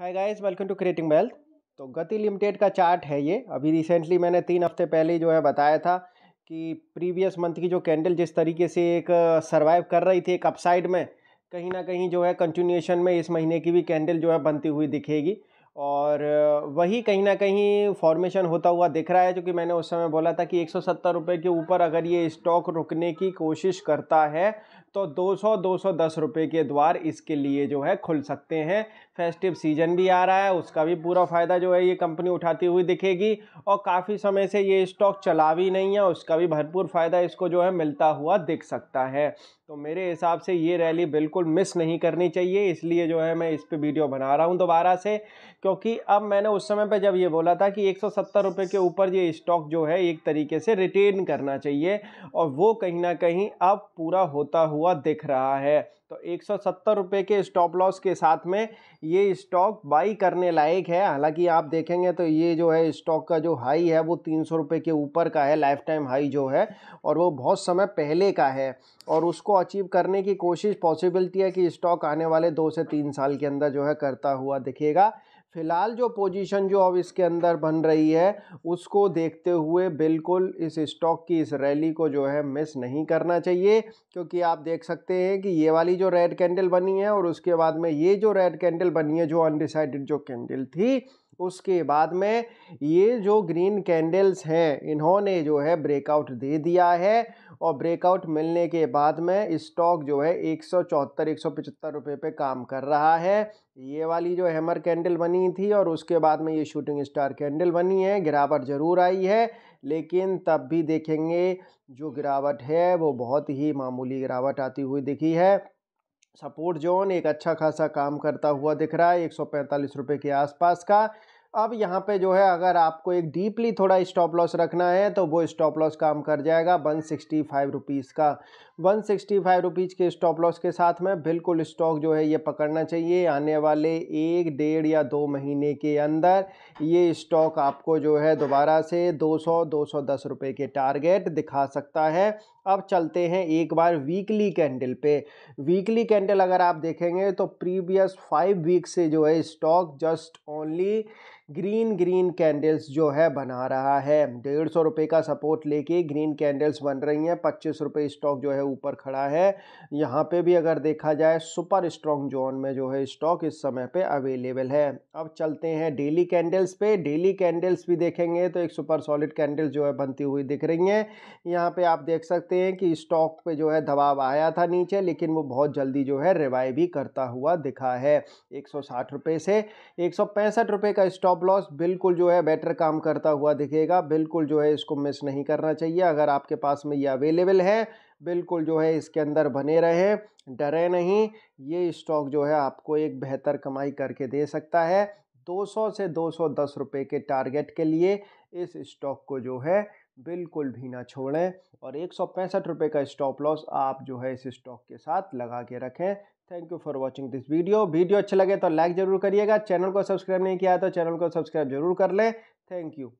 hi guys welcome to creating wealth तो Gati limited का chart है ये अभी रिसेंटली मैंने तीन हफ्ते पहले जो है बताया था कि प्रीवियस मंथ की जो कैंडल जिस तरीके से एक सर्वाइव कर रही थी एक अपसाइड में कहीं ना कहीं जो है कंटिन्यूएशन में इस महीने की भी कैंडल जो है बनती हुई दिखेगी और वही कहीं ना कहीं फॉर्मेशन होता हुआ दिख रहा है जो कि मैंने उस समय बोला था कि एक सौ के ऊपर अगर ये स्टॉक रुकने की कोशिश करता है तो 200-210 रुपए के द्वार इसके लिए जो है खुल सकते हैं फेस्टिव सीजन भी आ रहा है उसका भी पूरा फ़ायदा जो है ये कंपनी उठाती हुई दिखेगी और काफ़ी समय से ये स्टॉक चला भी नहीं है उसका भी भरपूर फ़ायदा इसको जो है मिलता हुआ दिख सकता है तो मेरे हिसाब से ये रैली बिल्कुल मिस नहीं करनी चाहिए इसलिए जो है मैं इस पर वीडियो बना रहा हूँ दोबारा से क्योंकि अब मैंने उस समय पर जब ये बोला था कि एक सौ के ऊपर ये स्टॉक जो है एक तरीके से रिटेन करना चाहिए और वो कहीं ना कहीं अब पूरा होता हुआ हुआ दिख रहा है तो एक सौ के स्टॉप लॉस के साथ में ये स्टॉक बाई करने लायक है हालांकि आप देखेंगे तो ये जो है स्टॉक का जो हाई है वो तीन सौ के ऊपर का है लाइफ टाइम हाई जो है और वो बहुत समय पहले का है और उसको अचीव करने की कोशिश पॉसिबिलिटी है कि स्टॉक आने वाले दो से तीन साल के अंदर जो है करता हुआ दिखेगा फिलहाल जो पोजीशन जो अब इसके अंदर बन रही है उसको देखते हुए बिल्कुल इस स्टॉक की इस रैली को जो है मिस नहीं करना चाहिए क्योंकि आप देख सकते हैं कि ये वाली वाली जो रेड कैंडल बनी है और उसके बाद में ये जो रेड कैंडल बनी है जो अनडिसाइडेड जो कैंडल थी उसके बाद में ये जो ग्रीन कैंडल्स हैं इन्होंने जो है ब्रेकआउट दे दिया है और ब्रेकआउट मिलने के बाद में स्टॉक जो है एक सौ चौहत्तर एक सौ पचहत्तर रुपये पे काम कर रहा है ये वाली जो हैमर कैंडल बनी थी और उसके बाद में ये शूटिंग स्टार कैंडल बनी है गिरावट ज़रूर आई है लेकिन तब भी देखेंगे जो गिरावट है वो बहुत ही मामूली गिरावट आती हुई दिखी है सपोर्ट जोन एक अच्छा खासा काम करता हुआ दिख रहा है एक सौ रुपये के आसपास का अब यहाँ पे जो है अगर आपको एक डीपली थोड़ा स्टॉप लॉस रखना है तो वो स्टॉप लॉस काम कर जाएगा वन सिक्सटी फाइव रुपीज़ का वन सिक्सटी फाइव रुपीज़ के स्टॉप लॉस के साथ में बिल्कुल स्टॉक जो है ये पकड़ना चाहिए आने वाले एक डेढ़ या दो महीने के अंदर ये स्टॉक आपको जो है दोबारा से दो सौ दो सौ दस रुपये के टारगेट दिखा सकता है अब चलते हैं एक बार वीकली कैंडल पे वीकली कैंडल अगर आप देखेंगे तो प्रीवियस फाइव वीक से जो है stock just only green green candles जो है बना रहा है डेढ़ सौ रुपये का सपोर्ट लेके ग्रीन कैंडल्स बन रही हैं पच्चीस रुपये स्टॉक जो है ऊपर खड़ा है यहाँ पे भी अगर देखा जाए सुपर स्ट्रॉन्ग जोन में जो है स्टॉक इस समय पे अवेलेबल है अब चलते हैं डेली कैंडल्स पे डेली कैंडल्स भी देखेंगे तो एक सुपर सॉलिड कैंडल्स जो है बनती हुई दिख रही हैं यहाँ पर आप देख सकते सकते हैं कि स्टॉक पे जो है दबाव आया था नीचे लेकिन वो बहुत जल्दी जो है रिवाइव भी करता हुआ दिखा है एक रुपए से एक रुपए का स्टॉप लॉस बिल्कुल जो है बेटर काम करता हुआ दिखेगा बिल्कुल जो है इसको मिस नहीं करना चाहिए अगर आपके पास में ये अवेलेबल है बिल्कुल जो है इसके अंदर बने रहे डरे नहीं ये स्टॉक जो है आपको एक बेहतर कमाई करके दे सकता है 200 से 210 रुपए के टारगेट के लिए इस स्टॉक को जो है बिल्कुल भी ना छोड़ें और एक सौ पैंसठ रुपये का स्टॉप लॉस आप जो है इस स्टॉक के साथ लगा के रखें thank you for watching this video video अच्छे लगे तो लाइक ज़रूर करिएगा चैनल को सब्सक्राइब नहीं किया तो चैनल को सब्सक्राइब जरूर कर लें थैंक यू